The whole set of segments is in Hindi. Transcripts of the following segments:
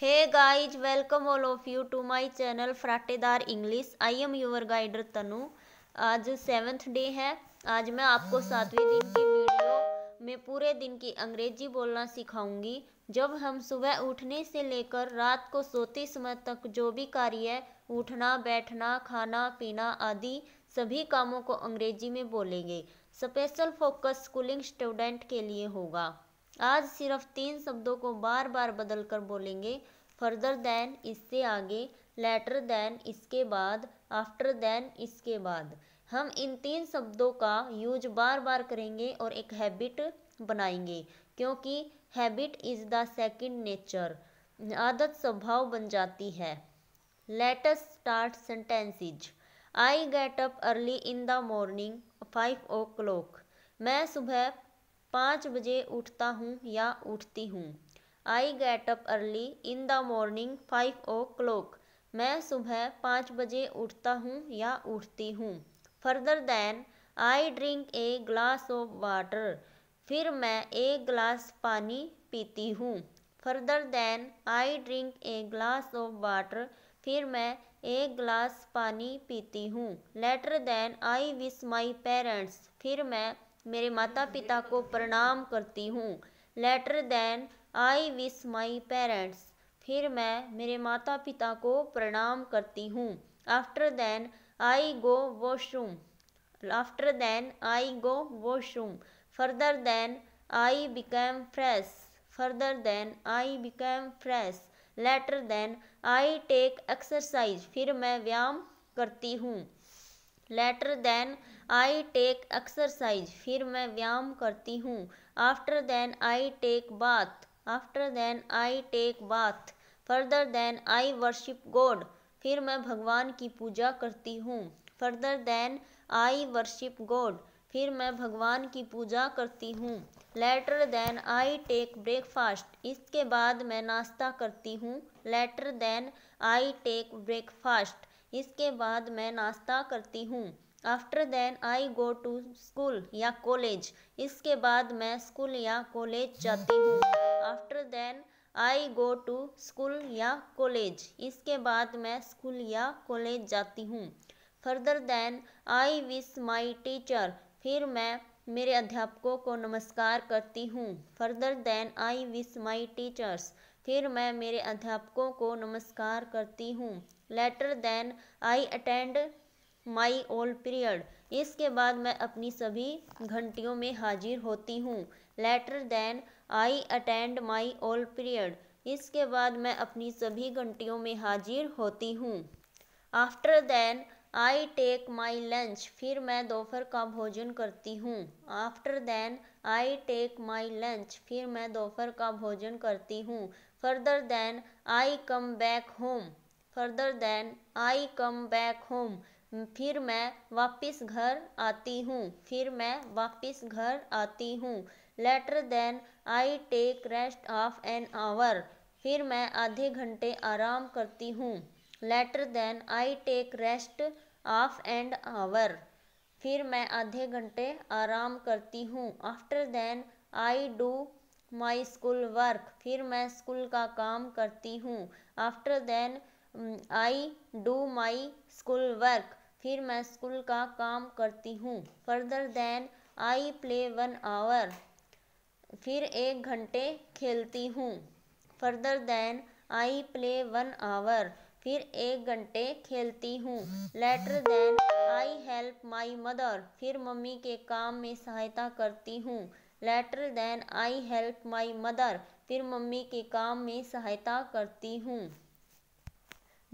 hey guys welcome all of you to my channel फ्राटेदार English I am your guider Tanu आज सेवेंथ डे है आज मैं आपको सातवें दिन की वीडियो में पूरे दिन की अंग्रेजी बोलना सिखाऊंगी जब हम सुबह उठने से लेकर रात को सोते समय तक जो भी कार्य उठना बैठना खाना पीना आदि सभी कामों को अंग्रेजी में बोलेंगे स्पेशल फोकस स्कूलिंग स्टूडेंट के लिए होगा आज सिर्फ तीन शब्दों को बार बार बदल कर बोलेंगे फर्दर दैन इससे आगे लेटर दैन इसके बाद आफ्टर दैन इसके बाद हम इन तीन शब्दों का यूज बार बार करेंगे और एक हैबिट बनाएंगे क्योंकि habit is the second nature आदत स्वभाव बन जाती है let's start sentences I get up early in the morning five o'clock मैं सुबह पाँच बजे उठता हूँ या उठती हूँ I get up early in the morning five o'clock मैं सुबह पाँच बजे उठता हूँ या उठती हूँ further than I drink a glass of water फिर मैं एक ग्लास पानी पीती हूँ further than I drink a glass of water फिर मैं एक ग्लास पानी पीती हूँ लेटर दैन आई विस माई पेरेंट्स फिर मैं मेरे माता पिता को प्रणाम करती हूँ लेटर देन आई विस माई पेरेंट्स फिर मैं मेरे माता पिता को प्रणाम करती हूँ after then I go washroom after then I go washroom further then I became fresh further then I became fresh later then I take exercise फिर मैं व्यायाम करती हूँ later then I take exercise फिर मैं व्यायाम करती हूँ after then I take bath after then I take bath further then I worship God फिर मैं भगवान की पूजा करती हूँ further then I worship God फिर मैं भगवान की पूजा करती हूँ later then I take breakfast इसके बाद मैं नाश्ता करती हूँ later then I take breakfast इसके बाद मैं नाश्ता करती हूँ after then I go to school या कॉलेज इसके बाद मैं स्कूल या कॉलेज जाती हूँ after then I go to school या कॉलेज इसके बाद मैं स्कूल या कॉलेज जाती हूँ फर्दर देन आई विस माई टीचर फिर मैं मेरे अध्यापकों को नमस्कार करती हूँ फर्दर देन आई विस माई टीचर्स फिर मैं मेरे अध्यापकों को नमस्कार करती हूँ later then I attend my all period इसके बाद मैं अपनी सभी घंटियों में हाजिर होती हूँ later then I attend my all period इसके बाद मैं अपनी सभी घंटियों में हाजिर होती हूँ after then I take my lunch फिर मैं दोपहर का भोजन करती हूँ after then I take my lunch फिर मैं दोपहर का भोजन करती हूँ further then I come back home further then I come back home फिर मैं वापस घर आती हूँ फिर मैं वापस घर आती हूँ later then I take rest of an hour फिर मैं आधे घंटे आराम करती हूँ later then I take rest of and hour फिर मैं आधे घंटे आराम करती हूँ after then I do my school work फिर मैं स्कूल का काम करती हूँ after then I do my school work फिर मैं स्कूल का काम करती हूँ further then I play one hour फिर एक घंटे खेलती हूँ further then I play one hour फिर एक घंटे खेलती हूँ later then I help my mother फिर मम्मी के काम में सहायता करती हूँ later then I help my mother फिर मम्मी के काम में सहायता करती हूँ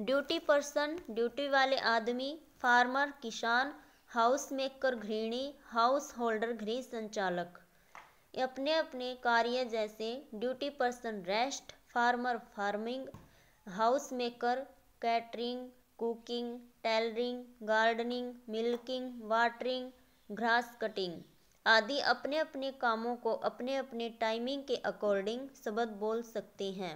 ड्यूटी पर्सन ड्यूटी वाले आदमी फार्मर किसान हाउस मेकर घृणी हाउस होल्डर गृह संचालक अपने अपने कार्य जैसे duty person rest farmer farming house maker catering cooking tailoring gardening milking watering घास कटिंग आदि अपने अपने कामों को अपने अपने टाइमिंग के अकॉर्डिंग शब्द बोल सकते हैं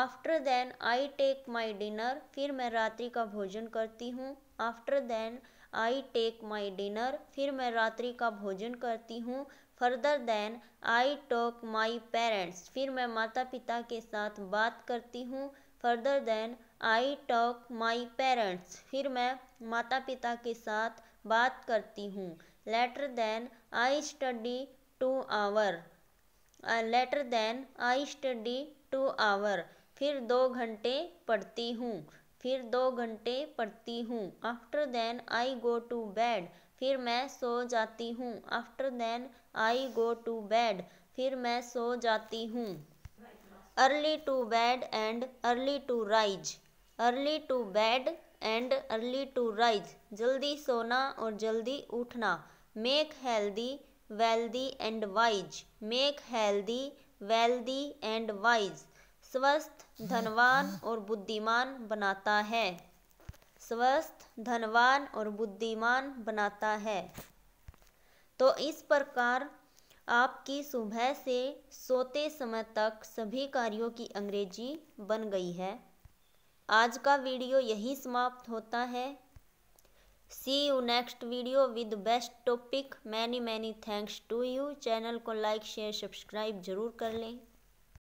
after then I take my dinner फिर मैं रात्रि का भोजन करती हूँ after then I take my dinner फिर मैं रात्रि का भोजन करती हूँ further then I talk my parents फिर मैं माता पिता के साथ बात करती हूँ further then I talk my parents फिर मैं माता पिता के साथ बात करती हूँ later then I study two hour later then I study two hour फिर दो घंटे पढ़ती हूँ फिर दो घंटे पढ़ती हूँ after then I go to bed फिर मैं सो जाती हूँ after then I go to bed फिर मैं सो जाती हूँ early to bed and early to rise early to bed and early to rise जल्दी सोना और जल्दी उठना make healthy wealthy and wise make healthy wealthy and wise स्वस्थ धनवान और बुद्धिमान बनाता है स्वस्थ धनवान और बुद्धिमान बनाता है तो इस प्रकार आपकी सुबह से सोते समय तक सभी कार्यों की अंग्रेजी बन गई है आज का वीडियो यही समाप्त होता है see you next video with best topic many many thanks to you channel को लाइक शेयर सब्सक्राइब जरूर कर लें